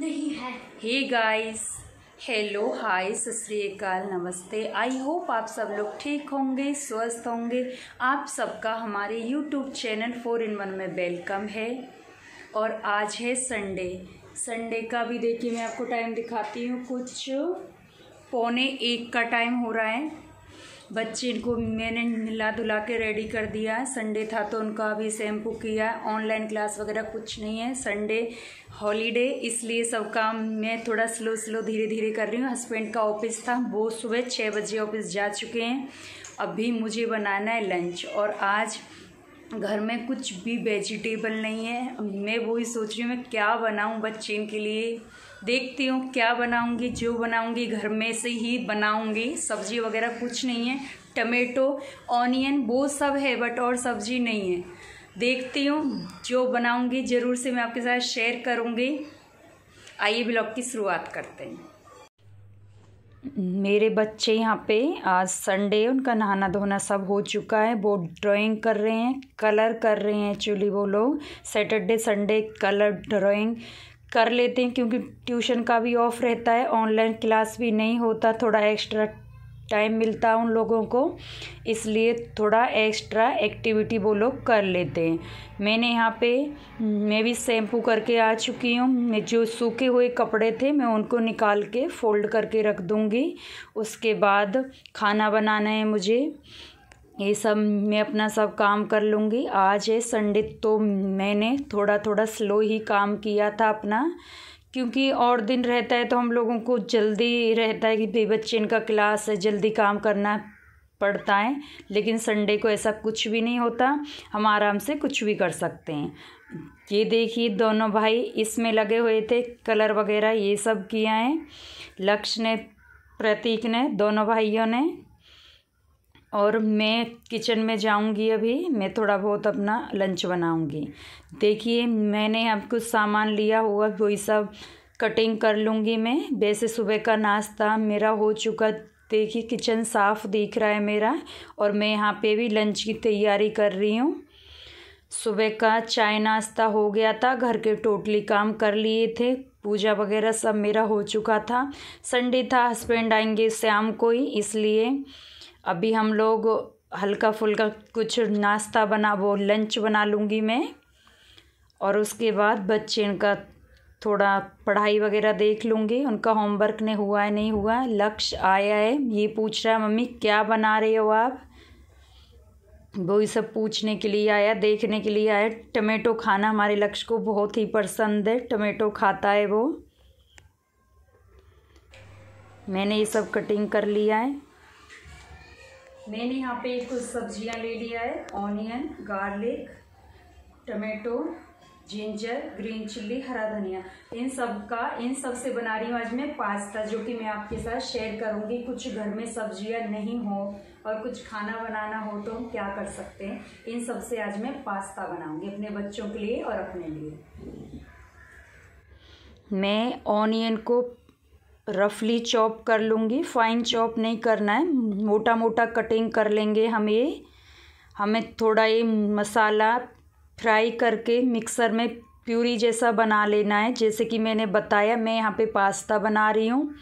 नहीं है hey guys hello hi सतरीकाल नमस्ते आई होप आप सब लोग ठीक होंगे स्वस्थ होंगे आप सबका हमारे YouTube channel four in one में वेलकम है और आज है संडे संडे का भी देखिए मैं आपको टाइम दिखाती हूँ कुछ पौने एक का टाइम हो रहा है बच्चे इनको मैंने मिला धुला के रेडी कर दिया है संडे था तो उनका अभी शैम्पू किया ऑनलाइन क्लास वगैरह कुछ नहीं है संडे हॉलीडे इसलिए सब काम मैं थोड़ा स्लो स्लो धीरे धीरे कर रही हूँ हस्बैंड का ऑफिस था वो सुबह छः बजे ऑफिस जा चुके हैं अभी मुझे बनाना है लंच और आज घर में कुछ भी वेजिटेबल नहीं है मैं वही सोच रही हूँ मैं क्या बनाऊँ बच्चे के लिए देखती हूँ क्या बनाऊँगी जो बनाऊँगी घर में से ही बनाऊँगी सब्ज़ी वगैरह कुछ नहीं है टमेटो ऑनियन वो सब है बट और सब्ज़ी नहीं है देखती हूँ जो बनाऊँगी ज़रूर से मैं आपके साथ शेयर करूँगी आइए ब्लॉग की शुरुआत करते हैं मेरे बच्चे यहाँ पे आज संडे उनका नहाना धोना सब हो चुका है वो ड्राइंग कर रहे हैं कलर कर रहे हैं एक्चुअली वो लोग सैटरडे संडे कलर ड्राइंग कर लेते हैं क्योंकि ट्यूशन का भी ऑफ रहता है ऑनलाइन क्लास भी नहीं होता थोड़ा एक्स्ट्रा टाइम मिलता है उन लोगों को इसलिए थोड़ा एक्स्ट्रा एक्टिविटी वो लोग कर लेते हैं मैंने यहाँ पे मैं भी शैम्पू करके आ चुकी हूँ मैं जो सूखे हुए कपड़े थे मैं उनको निकाल के फोल्ड करके रख दूँगी उसके बाद खाना बनाना है मुझे ये सब मैं अपना सब काम कर लूँगी आज है संडे तो मैंने थोड़ा थोड़ा स्लो ही काम किया था अपना क्योंकि और दिन रहता है तो हम लोगों को जल्दी रहता है कि भाई बच्चे इनका क्लास है जल्दी काम करना पड़ता है लेकिन संडे को ऐसा कुछ भी नहीं होता हम आराम से कुछ भी कर सकते हैं ये देखिए दोनों भाई इसमें लगे हुए थे कलर वगैरह ये सब किया है लक्ष्य ने प्रतीक ने दोनों भाइयों ने और मैं किचन में जाऊंगी अभी मैं थोड़ा बहुत अपना लंच बनाऊंगी देखिए मैंने अब कुछ सामान लिया हुआ वही सब कटिंग कर लूँगी मैं वैसे सुबह का नाश्ता मेरा हो चुका देखिए किचन साफ़ दिख रहा है मेरा और मैं यहाँ पे भी लंच की तैयारी कर रही हूँ सुबह का चाय नाश्ता हो गया था घर के टोटली काम कर लिए थे पूजा वगैरह सब मेरा हो चुका था संडे था हस्बैंड आएंगे शाम को ही इसलिए अभी हम लोग हल्का फुल्का कुछ नाश्ता बना वो लंच बना लूँगी मैं और उसके बाद बच्चे इनका थोड़ा पढ़ाई वगैरह देख लूँगी उनका होमवर्क ने हुआ है नहीं हुआ लक्ष्य आया है ये पूछ रहा है मम्मी क्या बना रहे हो आप वो ये सब पूछने के लिए आया देखने के लिए आया टमेटो खाना हमारे लक्ष्य को बहुत ही पसंद है टमेटो खाता है वो मैंने ये सब कटिंग कर लिया है मैंने यहाँ पे कुछ सब्जियाँ ले लिया है onion garlic tomato ginger green chilli हरा धनिया इन सब का इन सब से बना रही हूँ आज मैं पास्ता जो कि मैं आपके साथ शेयर करूँगी कुछ घर में सब्जियाँ नहीं हो और कुछ खाना बनाना हो तो हम क्या कर सकते हैं इन सब से आज मैं पास्ता बनाऊँगी अपने बच्चों के लिए और अपने लिए मैं ऑनियन को रफली चॉप कर लूँगी फाइन चॉप नहीं करना है मोटा मोटा कटिंग कर लेंगे हम ये हमें थोड़ा ये मसाला फ्राई करके मिक्सर में प्यूरी जैसा बना लेना है जैसे कि मैंने बताया मैं यहाँ पे पास्ता बना रही हूँ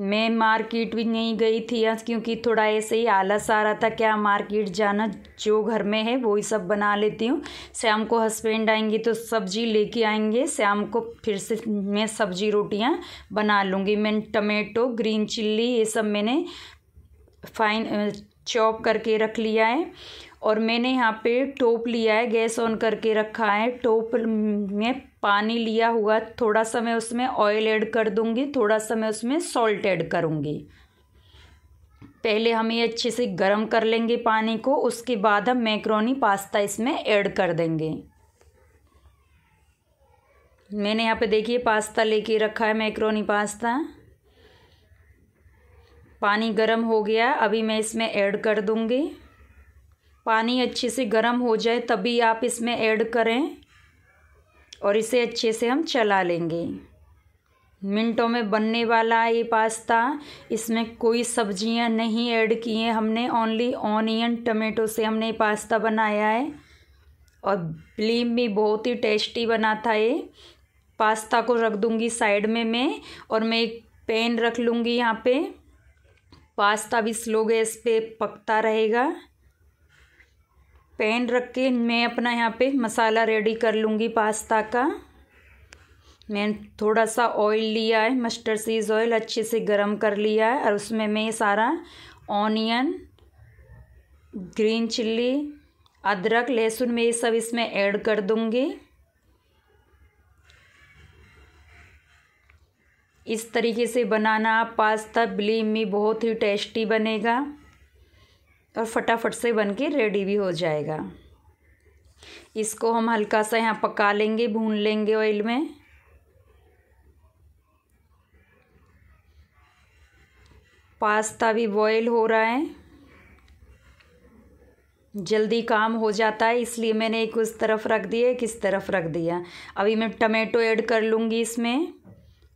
मैं मार्केट भी नहीं गई थी आज क्योंकि थोड़ा ऐसे ही आलस आ रहा था क्या मार्केट जाना जो घर में है वही सब बना लेती हूँ शाम को हस्बैंड आएंगे तो सब्जी लेके आएंगे शाम को फिर से मैं सब्जी रोटियाँ बना लूँगी मैं टमेटो ग्रीन चिल्ली ये सब मैंने फाइन चॉप करके रख लिया है और मैंने यहाँ पे टोप लिया है गैस ऑन करके रखा है टोप में पानी लिया हुआ थोड़ा सा मैं उसमें ऑयल ऐड कर दूंगी थोड़ा सा मैं उसमें सॉल्ट ऐड करूंगी पहले हम ये अच्छे से गर्म कर लेंगे पानी को उसके बाद हम मैक्रोनी पास्ता इसमें ऐड कर देंगे मैंने यहाँ पे देखिए पास्ता लेके रखा है मैक्रोनी पास्ता पानी गर्म हो गया अभी मैं इसमें ऐड कर दूँगी पानी अच्छे से गर्म हो जाए तभी आप इसमें ऐड करें और इसे अच्छे से हम चला लेंगे मिनटों में बनने वाला ये पास्ता इसमें कोई सब्जियां नहीं ऐड की हैं हमने ओनली ऑनियन टमेटो से हमने ये पास्ता बनाया है और प्लीम भी बहुत ही टेस्टी बना था ये पास्ता को रख दूंगी साइड में मैं और मैं एक पैन रख लूँगी यहाँ पे पास्ता भी स्लो गैस पे पकता रहेगा पैन रख के मैं अपना यहाँ पे मसाला रेडी कर लूँगी पास्ता का मैंने थोड़ा सा ऑयल लिया है मस्टर्ड सीज ऑयल अच्छे से गर्म कर लिया है और उसमें मैं सारा ऑनियन ग्रीन चिल्ली अदरक लहसुन में ये सब इसमें ऐड कर दूँगी इस तरीके से बनाना पास्ता बिलीव मी बहुत ही टेस्टी बनेगा और फटाफट से बन के रेडी भी हो जाएगा इसको हम हल्का सा यहाँ पका लेंगे भून लेंगे ऑयल में पास्ता भी बॉयल हो रहा है जल्दी काम हो जाता है इसलिए मैंने एक उस तरफ रख दिया एक इस तरफ रख दिया अभी मैं टमेटो ऐड कर लूँगी इसमें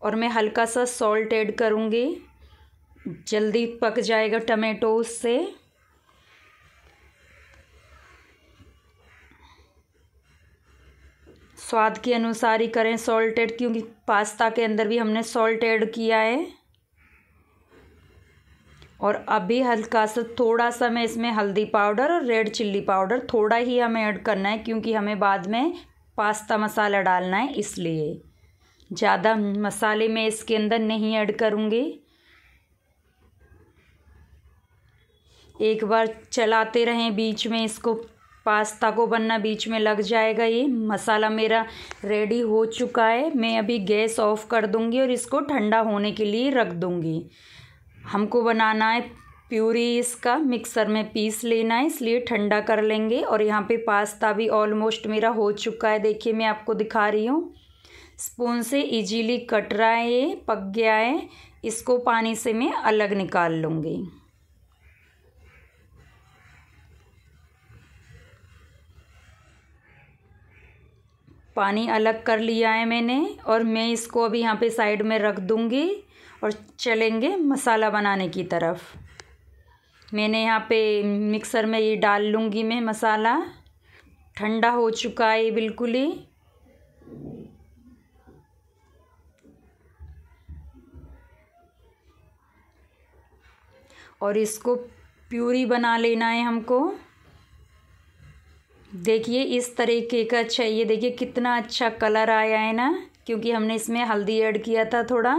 और मैं हल्का सा सॉल्ट ऐड करूँगी जल्दी पक जाएगा टमेटो उससे स्वाद के अनुसार ही करें सॉल्ट क्योंकि पास्ता के अंदर भी हमने सॉल्ट ऐड किया है और अभी हल्का सा थोड़ा सा मैं इसमें हल्दी पाउडर और रेड चिल्ली पाउडर थोड़ा ही हमें ऐड करना है क्योंकि हमें बाद में पास्ता मसाला डालना है इसलिए ज़्यादा मसाले मैं इसके अंदर नहीं ऐड करूँगी एक बार चलाते रहें बीच में इसको पास्ता को बनना बीच में लग जाएगा ये मसाला मेरा रेडी हो चुका है मैं अभी गैस ऑफ कर दूंगी और इसको ठंडा होने के लिए रख दूंगी हमको बनाना है प्यूरी इसका मिक्सर में पीस लेना है इसलिए ठंडा कर लेंगे और यहाँ पे पास्ता भी ऑलमोस्ट मेरा हो चुका है देखिए मैं आपको दिखा रही हूँ स्पून से इजीली कट रहा है ये पक गया है इसको पानी से मैं अलग निकाल लूँगी पानी अलग कर लिया है मैंने और मैं इसको अभी यहाँ पे साइड में रख दूँगी और चलेंगे मसाला बनाने की तरफ मैंने यहाँ पे मिक्सर में ये डाल लूँगी मैं मसाला ठंडा हो चुका है बिल्कुल ही और इसको प्यूरी बना लेना है हमको देखिए इस तरीके का चाहिए देखिए कितना अच्छा कलर आया है ना क्योंकि हमने इसमें हल्दी ऐड किया था थोड़ा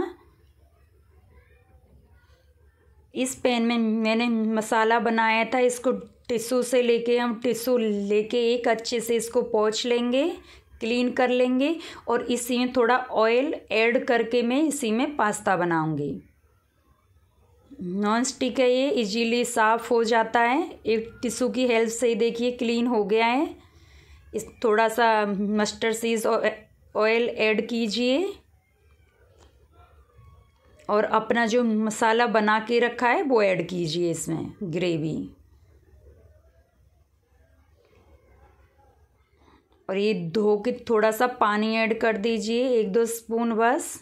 इस पैन में मैंने मसाला बनाया था इसको टिशू से लेके हम टिशू लेके एक अच्छे से इसको पोछ लेंगे क्लीन कर लेंगे और इसी में थोड़ा ऑयल ऐड करके मैं इसी में पास्ता बनाऊंगी नॉन स्टिक है ये इजीली साफ़ हो जाता है एक टिश्यू की हेल्प से ही देखिए क्लीन हो गया है इस थोड़ा सा मस्टर्ड सीज ऑयल ऐड कीजिए और अपना जो मसाला बना के रखा है वो ऐड कीजिए इसमें ग्रेवी और ये धो के थोड़ा सा पानी ऐड कर दीजिए एक दो स्पून बस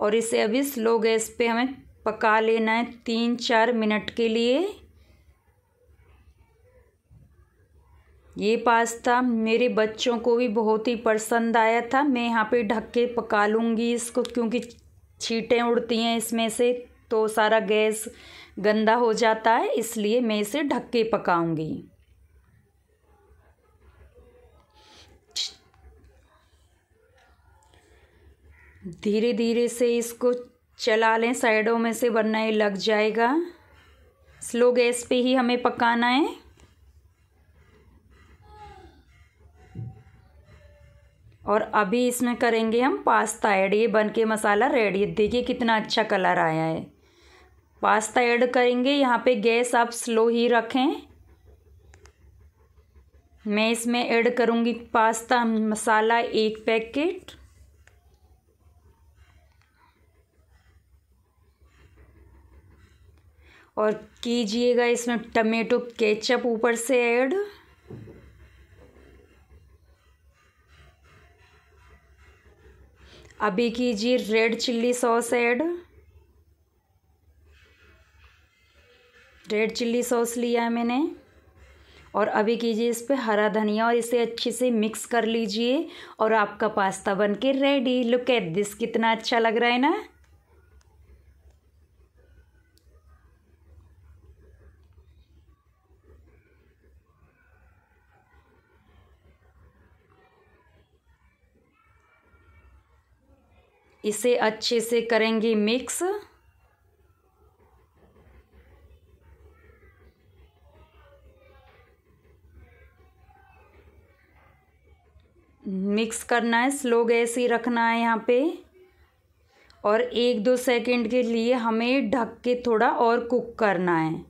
और इसे अभी स्लो गैस पे हमें पका लेना है तीन चार मिनट के लिए ये पास्ता मेरे बच्चों को भी बहुत ही पसंद आया था मैं यहाँ पे ढक के पका लूँगी इसको क्योंकि छीटें उड़ती हैं इसमें से तो सारा गैस गंदा हो जाता है इसलिए मैं इसे ढक के पकाऊँगी धीरे धीरे से इसको चला लें साइडों में से वरना ये लग जाएगा स्लो गैस पे ही हमें पकाना है और अभी इसमें करेंगे हम पास्ता ऐड ये बन के मसाला रेडी देखिए कितना अच्छा कलर आया है पास्ता ऐड करेंगे यहाँ पे गैस आप स्लो ही रखें मैं इसमें ऐड करूँगी पास्ता मसाला एक पैकेट और कीजिएगा इसमें टमेटो केचप ऊपर से ऐड अभी कीजिए red chilli sauce add red chilli sauce लिया है मैंने और अभी कीजिए इस पर हरा धनिया और इसे अच्छे से मिक्स कर लीजिए और आपका पास्ता बनके रेडी लुक एट दिस कितना अच्छा लग रहा है ना इसे अच्छे से करेंगे मिक्स मिक्स करना है स्लो गैस ही रखना है यहाँ पे और एक दो सेकंड के लिए हमें ढक के थोड़ा और कुक करना है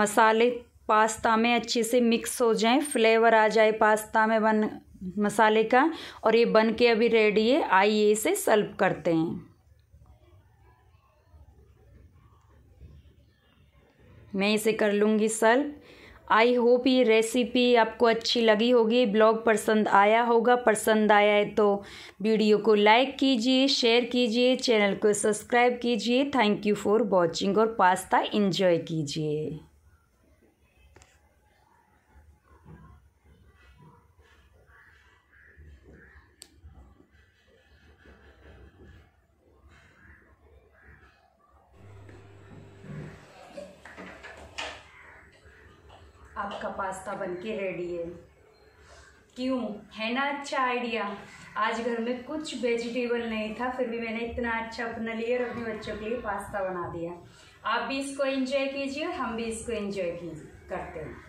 मसाले पास्ता में अच्छे से मिक्स हो जाएं फ्लेवर आ जाए पास्ता में बन मसाले का और ये बन के अभी रेडी है आइए इसे सर्व करते हैं मैं इसे कर लूँगी सर्व आई होप ये रेसिपी आपको अच्छी लगी होगी ब्लॉग पसंद आया होगा पसंद आया है तो वीडियो को लाइक कीजिए शेयर कीजिए चैनल को सब्सक्राइब कीजिए थैंक यू फॉर वॉचिंग और पास्ता इन्जॉय कीजिए आपका पास्ता बनके रेडी है क्यों है ना अच्छा आइडिया आज घर में कुछ वेजिटेबल नहीं था फिर भी मैंने इतना अच्छा अपना लिए और अपने बच्चों के लिए पास्ता बना दिया आप भी इसको एंजॉय कीजिए और हम भी इसको एंजॉय करते हैं